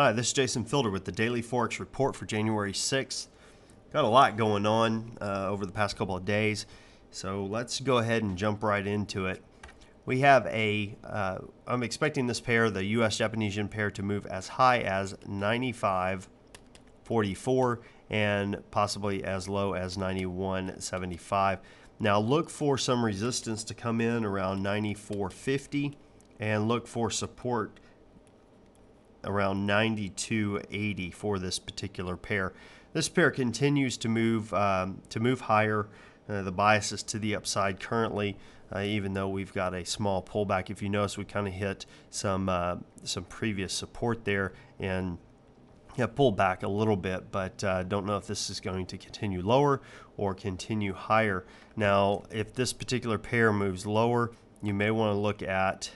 Hi, this is Jason Fielder with the Daily Forex Report for January 6th. Got a lot going on uh, over the past couple of days, so let's go ahead and jump right into it. We have a. am uh, expecting this pair, the US Japanese yen pair, to move as high as 95.44 and possibly as low as 91.75. Now look for some resistance to come in around 94.50 and look for support around 92.80 for this particular pair. This pair continues to move um, to move higher. Uh, the bias is to the upside currently, uh, even though we've got a small pullback. If you notice, we kind of hit some uh, some previous support there and yeah, pulled back a little bit, but uh, don't know if this is going to continue lower or continue higher. Now, if this particular pair moves lower, you may want to look at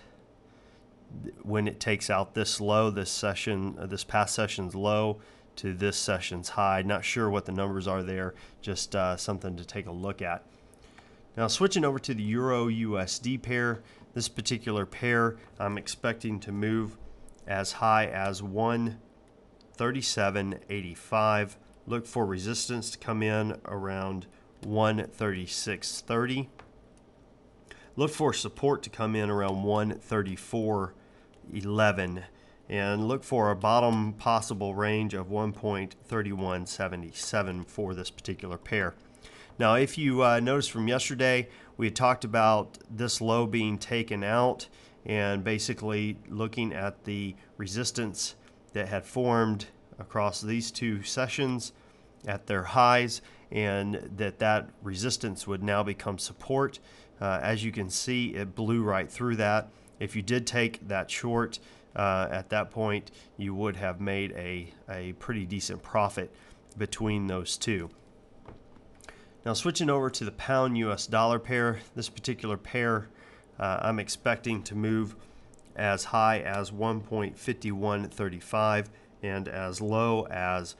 when it takes out this low, this session, uh, this past session's low to this session's high. Not sure what the numbers are there, just uh, something to take a look at. Now switching over to the Euro USD pair, this particular pair I'm expecting to move as high as 137.85. Look for resistance to come in around 136.30. Look for support to come in around 134 11 and look for a bottom possible range of 1.3177 for this particular pair. Now, if you uh, from yesterday, we had talked about this low being taken out and basically looking at the resistance that had formed across these two sessions at their highs and that that resistance would now become support. Uh, as you can see, it blew right through that if you did take that short uh, at that point, you would have made a, a pretty decent profit between those two. Now switching over to the pound US dollar pair, this particular pair uh, I'm expecting to move as high as 1.5135 and as low as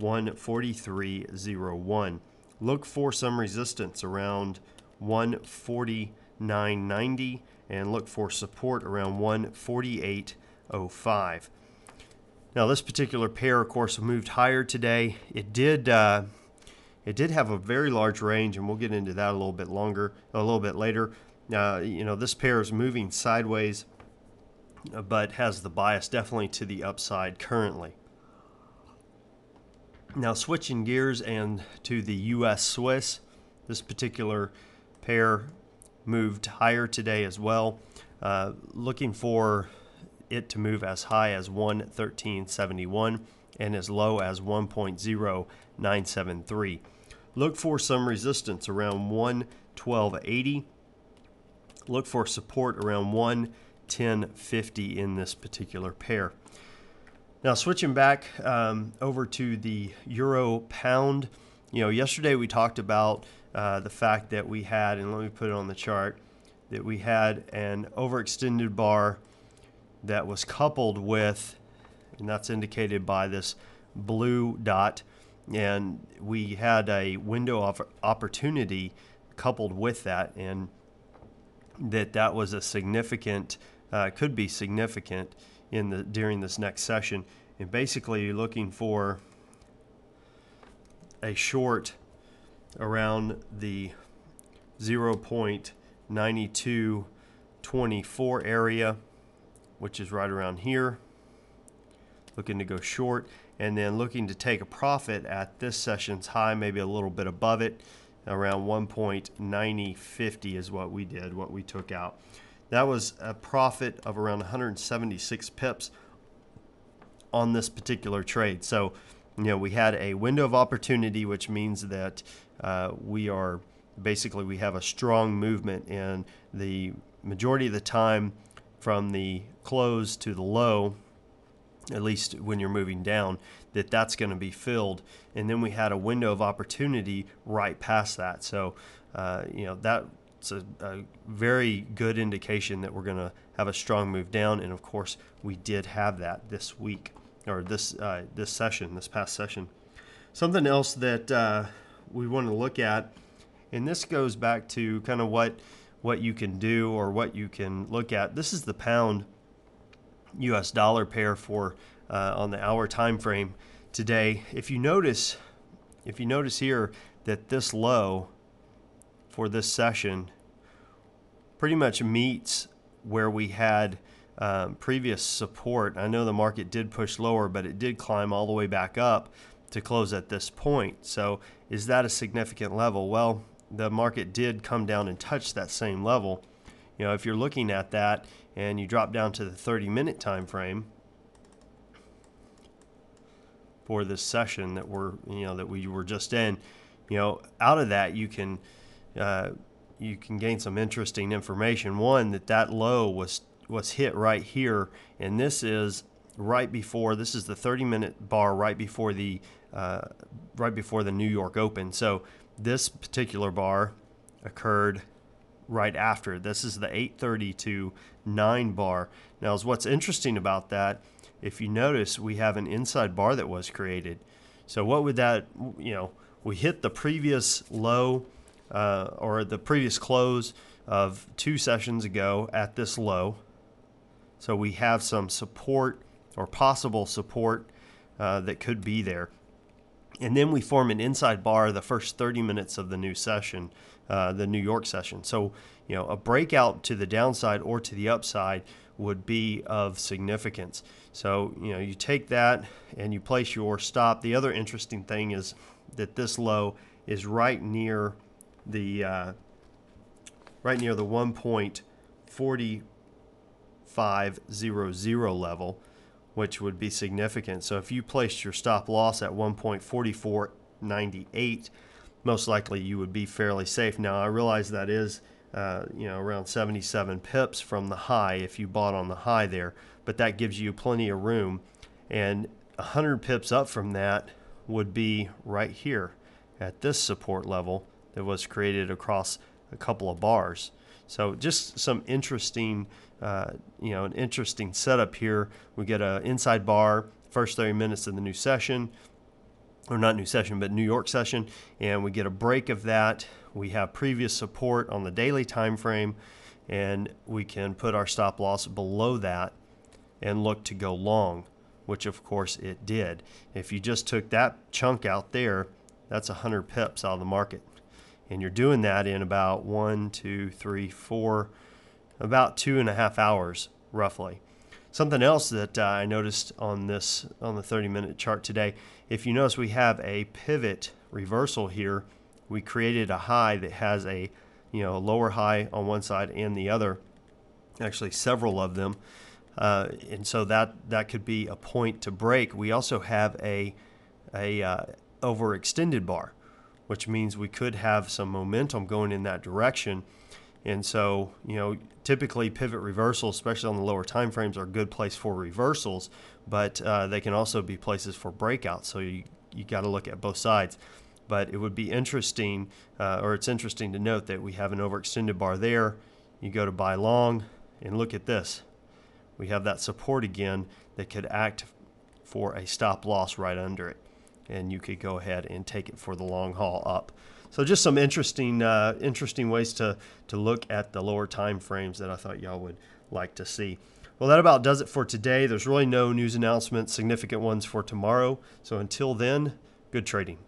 143.01. Look for some resistance around 149.90 and look for support around 148.05. Now, this particular pair, of course, moved higher today. It did. Uh, it did have a very large range, and we'll get into that a little bit longer, a little bit later. Uh, you know, this pair is moving sideways, but has the bias definitely to the upside currently. Now, switching gears and to the U.S. Swiss, this particular pair moved higher today as well, uh, looking for it to move as high as 113.71 and as low as 1.0973. Look for some resistance around 112.80. Look for support around 110.50 in this particular pair. Now, switching back um, over to the euro pound you know, yesterday we talked about uh, the fact that we had, and let me put it on the chart, that we had an overextended bar that was coupled with, and that's indicated by this blue dot, and we had a window of opportunity coupled with that, and that that was a significant, uh, could be significant in the during this next session. And basically, you're looking for a short around the 0.9224 area, which is right around here. Looking to go short and then looking to take a profit at this session's high, maybe a little bit above it. Around 1.9050 is what we did, what we took out. That was a profit of around 176 pips on this particular trade. So you know, we had a window of opportunity, which means that uh, we are basically we have a strong movement and the majority of the time from the close to the low at least when you're moving down, that that's going to be filled. And then we had a window of opportunity right past that. So, uh, you know, that's a, a, very good indication that we're going to have a strong move down. And of course, we did have that this week or this uh, this session, this past session. Something else that uh, we want to look at, and this goes back to kind of what what you can do or what you can look at. This is the pound U.S. dollar pair for uh, on the hour time frame today. If you notice, if you notice here that this low for this session pretty much meets where we had um, previous support. I know the market did push lower, but it did climb all the way back up to close at this point. So, is that a significant level? Well, the market did come down and touch that same level. You know, if you're looking at that and you drop down to the 30 minute time frame for this session that we're, you know, that we were just in, you know, out of that you can uh, you can gain some interesting information. One that that low was what's hit right here, and this is right before. This is the 30-minute bar right before the uh, right before the New York Open. So this particular bar occurred right after. This is the 8:30 to 9 bar. Now, is what's interesting about that. If you notice, we have an inside bar that was created. So what would that you know? We hit the previous low uh, or the previous close of two sessions ago at this low. So we have some support or possible support uh, that could be there. And then we form an inside bar the first 30 minutes of the new session, uh, the New York session. So, you know, a breakout to the downside or to the upside would be of significance. So, you know, you take that and you place your stop. The other interesting thing is that this low is right near the uh, right near the 1.40 1.500 level, which would be significant. So if you placed your stop loss at 1.4498, most likely you would be fairly safe. Now I realize that is uh, you know around 77 pips from the high if you bought on the high there, but that gives you plenty of room. And 100 pips up from that would be right here at this support level that was created across a couple of bars. So just some interesting, uh, you know, an interesting setup here. We get an inside bar, first 30 minutes of the new session, or not new session, but New York session, and we get a break of that. We have previous support on the daily time frame, and we can put our stop loss below that and look to go long, which of course it did. If you just took that chunk out there, that's 100 pips out of the market. And you're doing that in about one, two, three, four, about two and a half hours roughly. Something else that uh, I noticed on this on the 30 minute chart today, if you notice we have a pivot reversal here, we created a high that has a you know a lower high on one side and the other, actually several of them. Uh, and so that that could be a point to break. We also have a a uh, overextended bar which means we could have some momentum going in that direction. And so, you know, typically pivot reversals, especially on the lower time frames, are a good place for reversals, but uh, they can also be places for breakouts. So you, you got to look at both sides. But it would be interesting, uh, or it's interesting to note that we have an overextended bar there. You go to buy long, and look at this. We have that support again that could act for a stop loss right under it and you could go ahead and take it for the long haul up. So just some interesting uh, interesting ways to to look at the lower time frames that I thought y'all would like to see. Well, that about does it for today. There's really no news announcements, significant ones for tomorrow. So until then, good trading.